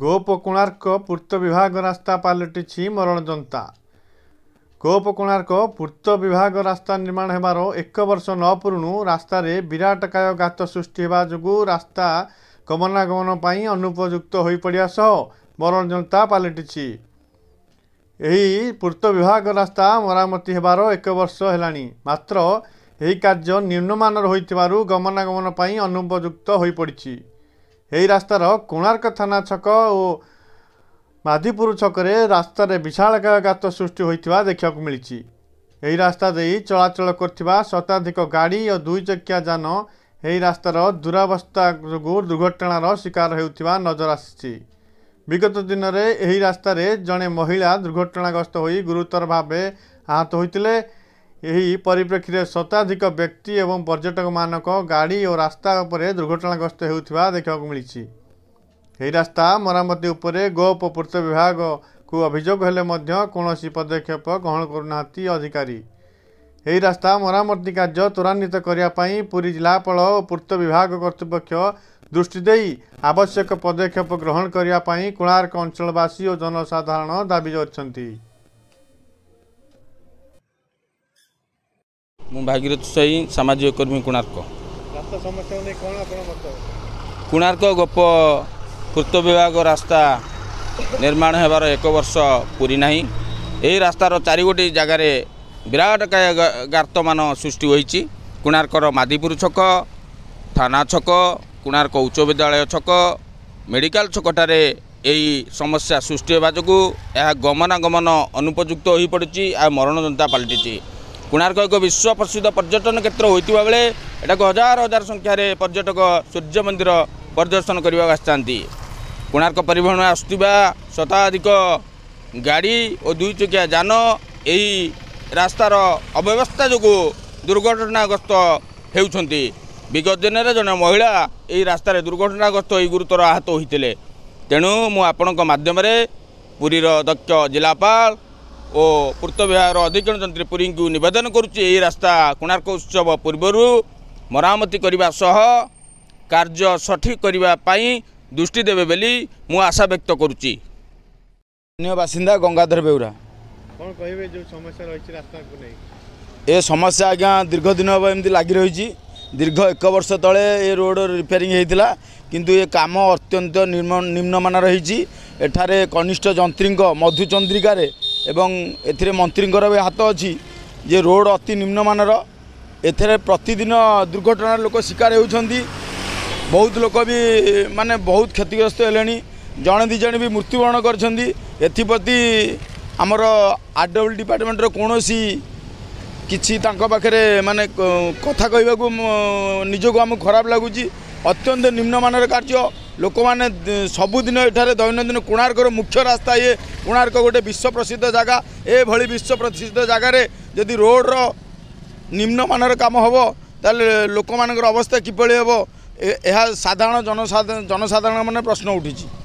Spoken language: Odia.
ଗୋପ କୋଣାର୍କ ପୂର୍ତ୍ତ ବିଭାଗ ରାସ୍ତା ପାଲଟିଛି ମରଣଯନ୍ତା କୋଣାର୍କ ପୂର୍ତ୍ତ ବିଭାଗ ରାସ୍ତା ନିର୍ମାଣ ହେବାର ଏକ ବର୍ଷ ନ ପୂରୁଣୁ ରାସ୍ତାରେ ବିରାଟକାୟ ଗାତ ସୃଷ୍ଟି ହେବା ଯୋଗୁଁ ରାସ୍ତା ଗମନାଗମନ ପାଇଁ ଅନୁପଯୁକ୍ତ ହୋଇପଡ଼ିବା ସହ ମରଣ ଯନ୍ତା ପାଲଟିଛି ଏହି ପୂର୍ତ୍ତ ବିଭାଗ ରାସ୍ତା ମରାମତି ହେବାର ଏକ ବର୍ଷ ହେଲାଣି ମାତ୍ର ଏହି କାର୍ଯ୍ୟ ନିମ୍ନମାନର ହୋଇଥିବାରୁ ଗମନାଗମନ ପାଇଁ ଅନୁପଯୁକ୍ତ ହୋଇପଡ଼ିଛି ଏହି ରାସ୍ତାର କୋଣାର୍କ ଥାନା ଛକ ଓ ମାଧିପୁର ଛକରେ ରାସ୍ତାରେ ବିଶାଳ ଗାତ ସୃଷ୍ଟି ହୋଇଥିବା ଦେଖିବାକୁ ମିଳିଛି ଏହି ରାସ୍ତା ଦେଇ ଚଳାଚଳ କରୁଥିବା ଶତାଧିକ ଗାଡ଼ି ଓ ଦୁଇଚକିଆ ଯାନ ଏହି ରାସ୍ତାର ଦୂରାବସ୍ଥା ଯୋଗୁଁ ଦୁର୍ଘଟଣାର ଶିକାର ହେଉଥିବା ନଜର ଆସିଛି ବିଗତ ଦିନରେ ଏହି ରାସ୍ତାରେ ଜଣେ ମହିଳା ଦୁର୍ଘଟଣାଗ୍ରସ୍ତ ହୋଇ ଗୁରୁତର ଭାବେ ଆହତ ହୋଇଥିଲେ ଏହି ପରିପ୍ରେକ୍ଷୀରେ ଶତାଧିକ ବ୍ୟକ୍ତି ଏବଂ ପର୍ଯ୍ୟଟକମାନଙ୍କ ଗାଡ଼ି ଓ ରାସ୍ତା ଉପରେ ଦୁର୍ଘଟଣାଗ୍ରସ୍ତ ହେଉଥିବା ଦେଖିବାକୁ ମିଳିଛି ଏହି ରାସ୍ତା ମରାମତି ଉପରେ ଗୋପ ପୂର୍ତ୍ତ ବିଭାଗକୁ ଅଭିଯୋଗ ହେଲେ ମଧ୍ୟ କୌଣସି ପଦକ୍ଷେପ ଗ୍ରହଣ କରୁନାହାନ୍ତି ଅଧିକାରୀ ଏହି ରାସ୍ତା ମରାମତି କାର୍ଯ୍ୟ ତ୍ୱରାନ୍ୱିତ କରିବା ପାଇଁ ପୁରୀ ଜିଲ୍ଲାପାଳ ଓ ପୂର୍ତ୍ତ ବିଭାଗ କର୍ତ୍ତୃପକ୍ଷ ଦୃଷ୍ଟି ଦେଇ ଆବଶ୍ୟକ ପଦକ୍ଷେପ ଗ୍ରହଣ କରିବା ପାଇଁ କୋଣାର୍କ ଅଞ୍ଚଳବାସୀ ଓ ଜନସାଧାରଣ ଦାବି କରିଛନ୍ତି ମୁଁ ଭାଗିରଥ ସ୍ୱାଇଁ ସାମାଜିକ କର୍ମୀ କୋଣାର୍କ କୋଣାର୍କ ଗପ ପୂର୍ତ୍ତ ବିଭାଗ ରାସ୍ତା ନିର୍ମାଣ ହେବାର ଏକ ବର୍ଷ ପୁରି ନାହିଁ ଏହି ରାସ୍ତାର ଚାରିଗୋଟି ଜାଗାରେ ବିରାଟ ଗାର୍ତ୍ତମାନ ସୃଷ୍ଟି ହୋଇଛି କୋଣାର୍କର ମାଦିପୁର ଛକ ଥାନା ଛକ କୋଣାର୍କ ଉଚ୍ଚ ବିଦ୍ୟାଳୟ ଛକ ମେଡ଼ିକାଲ ଛକଠାରେ ଏହି ସମସ୍ୟା ସୃଷ୍ଟି ହେବା ଯୋଗୁଁ ଏହା ଗମନାଗମନ ଅନୁପଯୁକ୍ତ ହୋଇପଡ଼ିଛି ଆଉ ମରଣ ଯନ୍ତା ପାଲଟିଛି कोणार्क एक विश्व प्रसिद्ध पर्यटन क्षेत्र हुन्छ बेला एडाको हजार हजार रे पर्यटक सूर्य मन्दिर परिदर्शन गरेको आोर्क परिवहन आसुवा शताधिक गाडी दुईचकिया जान र अव्यवस्था जु दुर्घटनाग्रस्त हुन्छ विगत दिन जन महिला यही रास्तार दुर्घटनाग्रस्त गुतर आहत हुँदै तेणु म आपणको माध्यमले पुरी र दक्ष जिल्लापा ଓ ପୂର୍ତ୍ତ ବିଭାଗର ଅଧିକ୍ଷଣ ଯନ୍ତ୍ରୀ ପୁରୀଙ୍କୁ ନିବେଦନ କରୁଛି ଏହି ରାସ୍ତା କୋଣାର୍କ ଉତ୍ସବ ପୂର୍ବରୁ ମରାମତି କରିବା ସହ କାର୍ଯ୍ୟ ସଠିକ୍ କରିବା ପାଇଁ ଦୃଷ୍ଟି ଦେବେ ବୋଲି ମୁଁ ଆଶା ବ୍ୟକ୍ତ କରୁଛି ଅନ୍ୟ ବାସିନ୍ଦା ଗଙ୍ଗାଧର ବେହୁରା କ'ଣ କହିବେ ଯେଉଁ ସମସ୍ୟା ରହିଛି ରାସ୍ତାକୁ ନେଇ ଏ ସମସ୍ୟା ଆଜ୍ଞା ଦୀର୍ଘ ଦିନ ହେବ ଏମିତି ଲାଗି ରହିଛି ଦୀର୍ଘ ଏକ ବର୍ଷ ତଳେ ଏ ରୋଡ଼ ରିପ୍ୟାରିଂ ହୋଇଥିଲା କିନ୍ତୁ ଏ କାମ ଅତ୍ୟନ୍ତ ନିମ୍ନମାନ ରହିଛି ଏଠାରେ କନିଷ୍ଠ ଯନ୍ତ୍ରୀଙ୍କ ମଧୁଚନ୍ଦ୍ରିକାରେ ଏବଂ ଏଥିରେ ମନ୍ତ୍ରୀଙ୍କର ବି ହାତ ଅଛି ଯେ ରୋଡ଼ ଅତି ନିମ୍ନମାନର ଏଥିରେ ପ୍ରତିଦିନ ଦୁର୍ଘଟଣାର ଲୋକ ଶିକାର ହେଉଛନ୍ତି ବହୁତ ଲୋକ ବି ମାନେ ବହୁତ କ୍ଷତିଗ୍ରସ୍ତ ହେଲେଣି ଜଣେ ଦୁଇ ଜଣେ ବି ମୃତ୍ୟୁବରଣ କରିଛନ୍ତି ଏଥିପ୍ରତି ଆମର ଆର୍ ଡବ୍ଲ୍ୟୁ ଡିପାର୍ଟମେଣ୍ଟର କୌଣସି କିଛି ତାଙ୍କ ପାଖରେ ମାନେ କଥା କହିବାକୁ ନିଜକୁ ଆମକୁ ଖରାପ ଲାଗୁଛି ଅତ୍ୟନ୍ତ ନିମ୍ନମାନର କାର୍ଯ୍ୟ ଲୋକମାନେ ସବୁଦିନ ଏଠାରେ ଦୈନନ୍ଦିନ କୋଣାର୍କର ମୁଖ୍ୟ ରାସ୍ତା ଇଏ କୋଣାର୍କ ଗୋଟେ ବିଶ୍ୱପ୍ରସିଦ୍ଧ ଜାଗା ଏଭଳି ବିଶ୍ୱପ୍ରସିଦ୍ଧ ଜାଗାରେ ଯଦି ରୋଡ଼ର ନିମ୍ନମାନର କାମ ହେବ ତାହେଲେ ଲୋକମାନଙ୍କର ଅବସ୍ଥା କିଭଳି ହେବ ଏହା ସାଧାରଣ ଜନସାଧାରଣ ଜନସାଧାରଣମାନେ ପ୍ରଶ୍ନ ଉଠିଛି